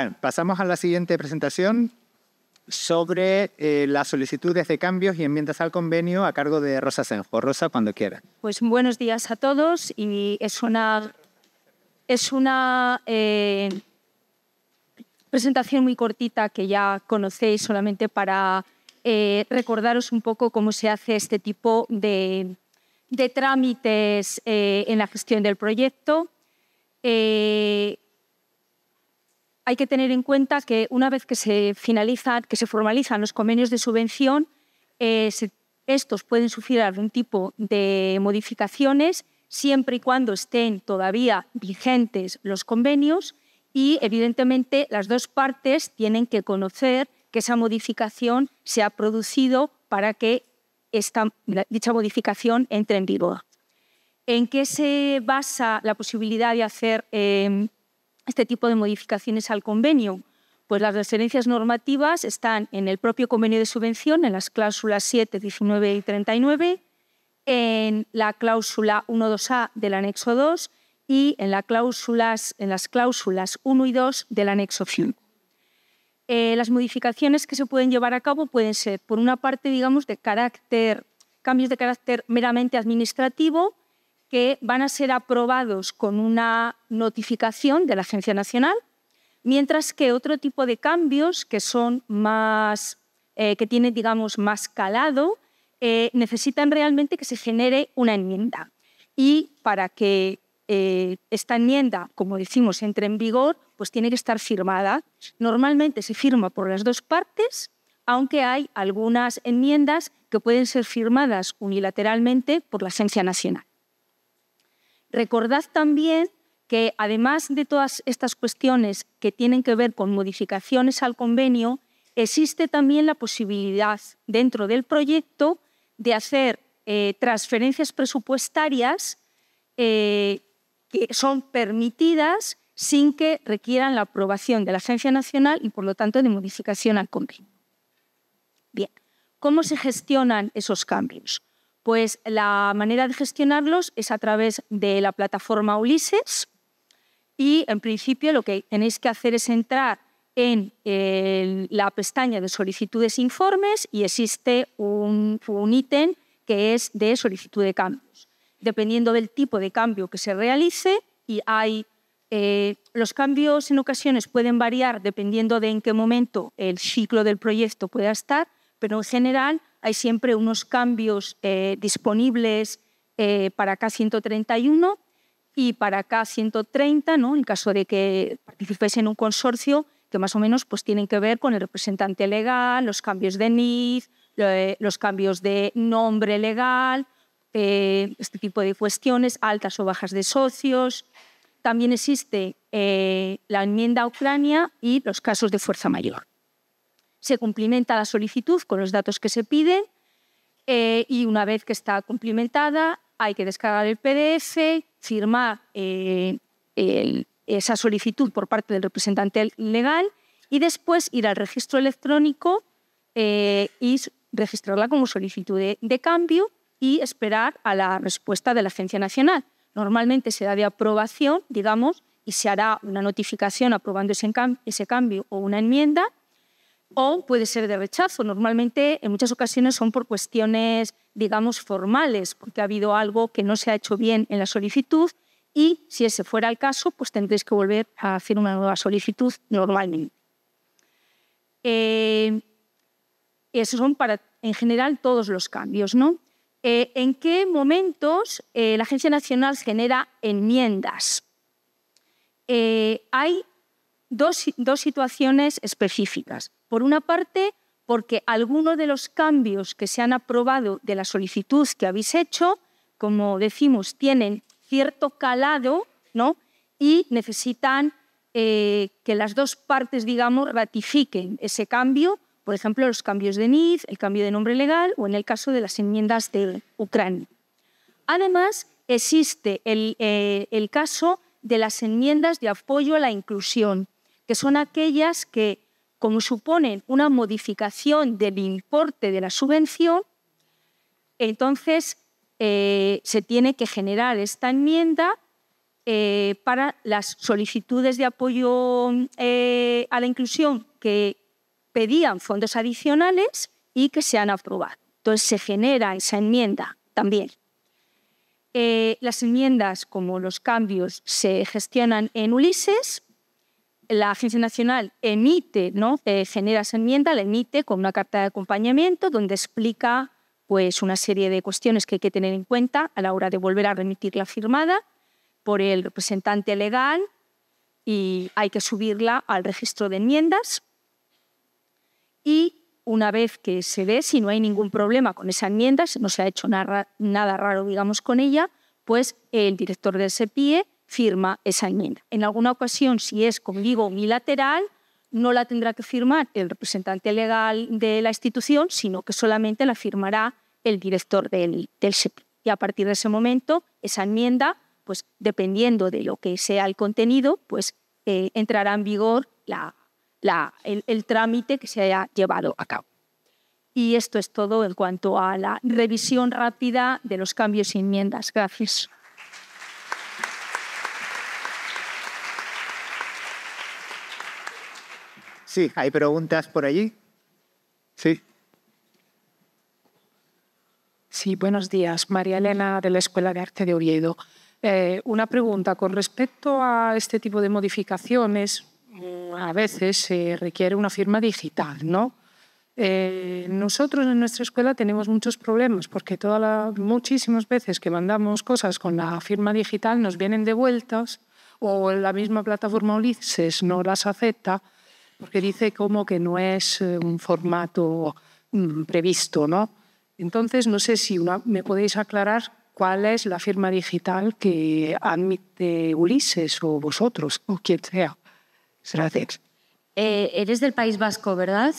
Ah, pasamos a la siguiente presentación sobre eh, las solicitudes de cambios y enmiendas al convenio a cargo de Rosa Senjo. Rosa, cuando quiera. Pues buenos días a todos y es una, es una eh, presentación muy cortita que ya conocéis solamente para eh, recordaros un poco cómo se hace este tipo de, de trámites en la gestión del proyecto hay que tener en cuenta que una vez que se formalizan los convenios de subvención, eh, estos pueden sufrir algún tipo de modificaciones siempre y cuando estén todavía vigentes los convenios y, evidentemente, las dos partes tienen que conocer que esa modificación se ha producido para que dicha modificación entre en vigor. ¿En qué se basa la posibilidad de hacer em, este tipo de modificaciones al convenio? Pues las referencias normativas están en el propio convenio de subvención, en las cláusulas 7, 19 y 39, en la cláusula 1.2a del anexo 2 y en, las cláusulas 1 y 2 del anexo 5. Eh, las modificaciones que se pueden llevar a cabo pueden ser, por una parte, digamos, de carácter, cambios de carácter meramente administrativo, que van a ser aprobados con una notificación de la Agencia Nacional, mientras que otro tipo de cambios que son más, eh, que tienen, digamos, más calado, eh, necesitan realmente que se genere una enmienda. Y para que eh, esta enmienda, como decimos, entre en vigor, pues tiene que estar firmada. Normalmente se firma por las dos partes, aunque hay algunas enmiendas que pueden ser firmadas unilateralmente por la Agencia Nacional. Recordad también que además de todas estas cuestiones que tienen que ver con modificaciones al convenio, existe también la posibilidad dentro del proyecto de hacer eh, transferencias presupuestarias eh, que son permitidas sin que requieran la aprobación de la Agencia Nacional y, por lo tanto, de modificación al convenio. Bien, ¿cómo se gestionan esos cambios? Pues la manera de gestionarlos es a través de la plataforma Ulises y en principio lo que tenéis que hacer es entrar en la pestaña de solicitudes e informes y existe un, ítem que es de solicitud de cambios. Dependiendo del tipo de cambio que se realice y hay eh, los cambios en ocasiones pueden variar dependiendo de en qué momento el ciclo del proyecto pueda estar, pero en general hay siempre unos cambios eh, disponibles eh, para K131 y para K130, en caso de que participéis en un consorcio, que más o menos pues, tienen que ver con el representante legal, los cambios de NIF, eh, los cambios de nombre legal, este tipo de cuestiones, altas o bajas de socios. También existe la enmienda a Ucrania y los casos de fuerza mayor se cumplimenta la solicitud con los datos que se piden eh, y una vez que está cumplimentada hay que descargar el PDF, firmar eh, esa solicitud por parte del representante legal y después ir al registro electrónico eh, y registrarla como solicitud de, cambio y esperar a la respuesta de la Agencia Nacional. Normalmente se da de aprobación, digamos, y se hará una notificación aprobando ese cambio o una enmienda o puede ser de rechazo. Normalmente, en muchas ocasiones, son por cuestiones, digamos, formales, porque ha habido algo que no se ha hecho bien en la solicitud y, si ese fuera el caso, pues tendréis que volver a hacer una nueva solicitud normalmente. Eh, esos son en general, todos los cambios, eh, ¿En qué momentos eh, la Agencia Nacional genera enmiendas? hay dos, situaciones específicas. Por una parte, porque algunos de los cambios que se han aprobado de la solicitud que habéis hecho, como decimos, tienen cierto calado y necesitan eh, que las dos partes, ratifiquen ese cambio, por ejemplo, los cambios de NIF, el cambio de nombre legal o en el caso de las enmiendas de Ucrania. Además, existe el eh, caso de las enmiendas de apoyo a la inclusión, que son aquellas que, como suponen una modificación del importe de la subvención, entonces eh, se tiene que generar esta enmienda eh, para las solicitudes de apoyo eh, a la inclusión que pedían fondos adicionales y que se han aprobado. Entonces se genera esa enmienda también. las enmiendas, como los cambios, se gestionan en Ulises la Agencia Nacional emite, ¿no? Eh, genera esa enmienda, la emite con una carta de acompañamiento donde explica pues, una serie de cuestiones que hay que tener en cuenta a la hora de volver a remitir la firmada por el representante legal y hay que subirla al registro de enmiendas. Y una vez que se ve si no hay ningún problema con esa enmienda, si no se ha hecho nada, raro digamos, con ella, pues el director del SEPIE firma esa enmienda. En alguna ocasión, si es conmigo unilateral, no la tendrá que firmar el representante legal de la institución, sino que solamente la firmará el director del, SEPI. Y a partir de ese momento, esa enmienda, pues dependiendo de lo que sea el contenido, pues eh, entrará en vigor el, el trámite que se haya llevado a cabo. Y esto es todo en cuanto a la revisión rápida de los cambios y enmiendas. Gracias. Sí, ¿hay preguntas por allí? Sí. Sí, buenos días. María Elena de la Escuela de Arte de Oviedo. Eh, una pregunta con respecto a este tipo de modificaciones. Mm, a veces se requiere una firma digital, ¿no? Eh, nosotros en nuestra escuela tenemos muchos problemas porque todas las muchísimas veces que mandamos cosas con la firma digital nos vienen devueltas o la misma plataforma Ulises no las acepta porque dice como que no es eh, un formato mm, previsto, ¿no? Entonces, no sé si me podéis aclarar cuál es la firma digital que admite Ulises o vosotros o quien sea. Gracias. Eh, eres del País Vasco, ¿verdad?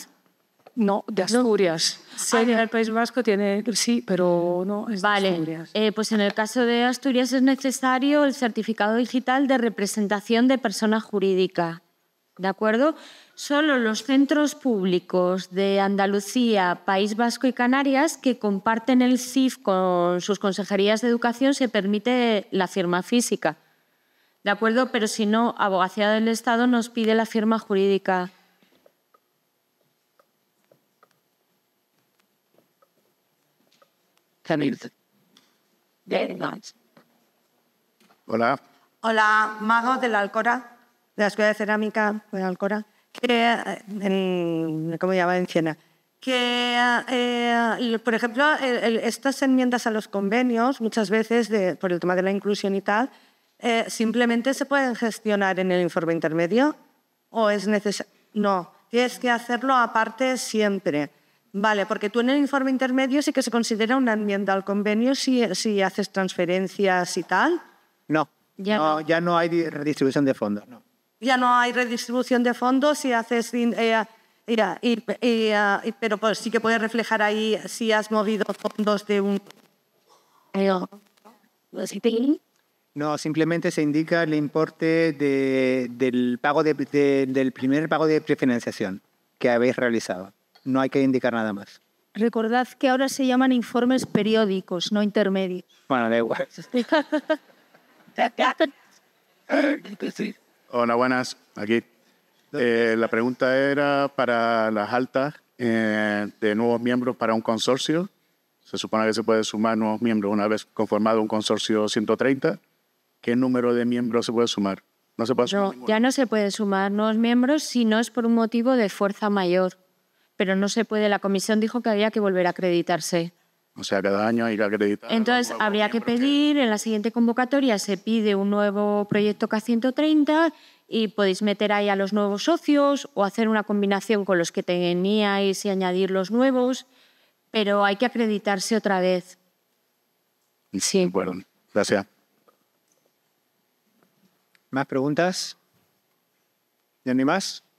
No, de Asturias. Ah, sí. el País Vasco tiene, sí, pero no es vale. de Asturias. Eh, pues en el caso de Asturias es necesario el certificado digital de representación de persona jurídica. ¿de acuerdo? Solo los centros públicos de Andalucía, País Vasco y Canarias que comparten el CIF con sus consejerías de educación se permite la firma física. ¿De acuerdo? Pero si no, Abogacía del Estado nos pide la firma jurídica. Hola. Hola, Mago de la Alcora de la Escuela de Cerámica de Alcora, que, eh, en, ¿cómo llamaba? En Siena. Que, eh, eh, por ejemplo, estas enmiendas a los convenios, muchas veces por el tema de la inclusión y tal, simplemente se pueden gestionar en el informe intermedio o es necesario. No, tienes que hacerlo aparte siempre. Vale, porque tú en el informe intermedio sí que se considera una enmienda al convenio si, si haces transferencias y tal. No, ya no, no. ya no hay redistribución de fondos. No ya no hay redistribución de fondos si haces... Eh, eh, eh, pero pues, sí que puedes reflejar ahí si has movido fondos de un... Pues, no, simplemente se indica el importe del, pago del primer pago de prefinanciación que habéis realizado. No hay que indicar nada más. Recordad que ahora se llaman informes periódicos, no intermedios. Bueno, da igual. Hola, buenas. Aquí. Eh, la pregunta era para las altas eh, de nuevos miembros para un consorcio. Se supone que se puede sumar nuevos miembros una vez conformado un consorcio 130. ¿Qué número de miembros se puede sumar? No se puede sumar. ya no se puede sumar nuevos miembros si no es por un motivo de fuerza mayor. Pero no se puede. La comisión dijo que había que volver a acreditarse. O sea, cada año hay que acreditar. Entonces, habría que pedir, en la siguiente convocatoria se pide un nuevo proyecto K130 y podéis meter ahí a los nuevos socios o hacer una combinación con los que teníais y añadir los nuevos, pero hay que acreditarse otra vez. Mm, sí. Bueno, gracias. ¿Más preguntas? ¿Ya ni más?